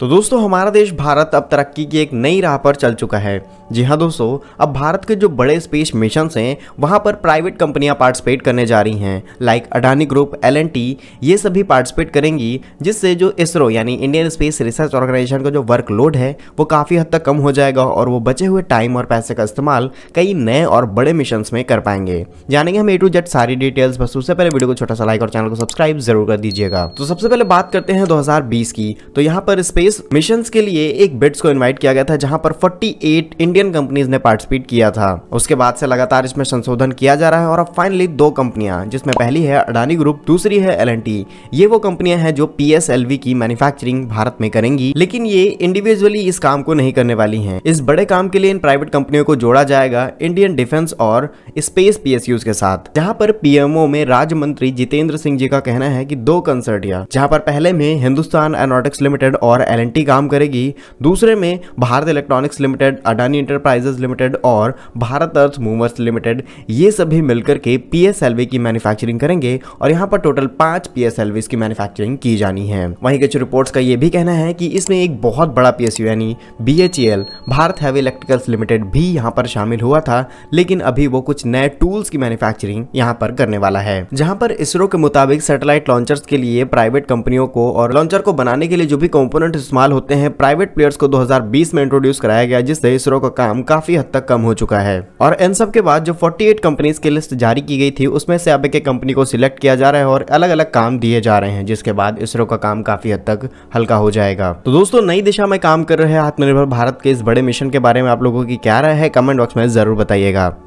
तो दोस्तों हमारा देश भारत अब तरक्की की एक नई राह पर चल चुका है जी हाँ दोस्तों अब भारत के जो बड़े स्पेस मिशन हैं वहाँ पर प्राइवेट कंपनियाँ पार्टिसिपेट करने जा रही हैं लाइक अडानी ग्रुप एल ये सभी पार्टिसिपेट करेंगी जिससे जो इसरो यानी इंडियन स्पेस रिसर्च ऑर्गेनाइजेशन का जो वर्कलोड है वो काफ़ी हद तक कम हो जाएगा और वो बचे हुए टाइम और पैसे का इस्तेमाल कई नए और बड़े मिशन में कर पाएंगे जानेंगे हम ए टू जेट सारी डिटेल्स बस उससे पहले वीडियो को छोटा सा लाइक और चैनल को सब्सक्राइब जरूर कर दीजिएगा तो सबसे पहले बात करते हैं दो की तो यहाँ पर स्पेस स्पेस मिशन के लिए एक बिट्स को इन्वाइट किया गया था जहाँ पर 48 इंडियन कंपनीज ने पार्टिसिपेट किया था उसके बाद से लगातार इसमें संशोधन किया जा रहा है और अब फाइनली दो कंपनियां जिसमें पहली है अडानी ग्रुप दूसरी है एल ये वो कंपनियां हैं जो पी की मैन्युफैक्चरिंग भारत में करेंगी लेकिन ये इंडिविजुअली इस काम को नहीं करने वाली हैं। इस बड़े काम के लिए इन प्राइवेट कंपनियों को जोड़ा जाएगा इंडियन डिफेंस और स्पेस पीएसयूज के साथ जहां पर पीएमओ में राज्य मंत्री जितेंद्र सिंह जी का कहना है की दो कंसर्ट जहाँ पर पहले में हिंदुस्तान एरोनॉटिक्स लिमिटेड और एल काम करेगी दूसरे में Bharat electronics limited Adani enterprises limited और भारत अर्थ मूवर्स लिमिटेड ये सभी मिलकर के पी की मैन्युफैक्चरिंग करेंगे और यहाँ पर टोटल पांच पी की मैन्युफैक्चरिंग की जानी है वहीं कुछ रिपोर्ट्स का ये भी कहना है कि इसमें एक बहुत बड़ा पी यानी B e Bharat heavy electricals limited भी यहाँ पर शामिल हुआ था लेकिन अभी वो कुछ नए टूल्स की मैन्युफैक्चरिंग यहाँ पर करने वाला है जहाँ पर इसरो के मुताबिक सैटेलाइट लॉन्चर्स के लिए प्राइवेट कंपनियों को और लॉन्चर को बनाने के लिए जो भी कंपोनेंट इस्तेमाल होते हैं प्राइवेट प्लेयर्स को 2020 में इंट्रोड्यूस कराया गया जिससे इसरो का काम काफी हद तक कम हो चुका है और इन सब के बाद जो 48 कंपनीज की लिस्ट जारी की गई थी उसमें से अब एक कंपनी को सिलेक्ट किया जा रहा है और अलग अलग काम दिए जा रहे हैं जिसके बाद इसरो का काम काफी हद तक हल्का हो जाएगा तो दोस्तों नई दिशा में काम कर रहे आत्मनिर्भर भारत के इस बड़े मिशन के बारे में आप लोगों की क्या राय है कमेंट बॉक्स में जरूर बताइएगा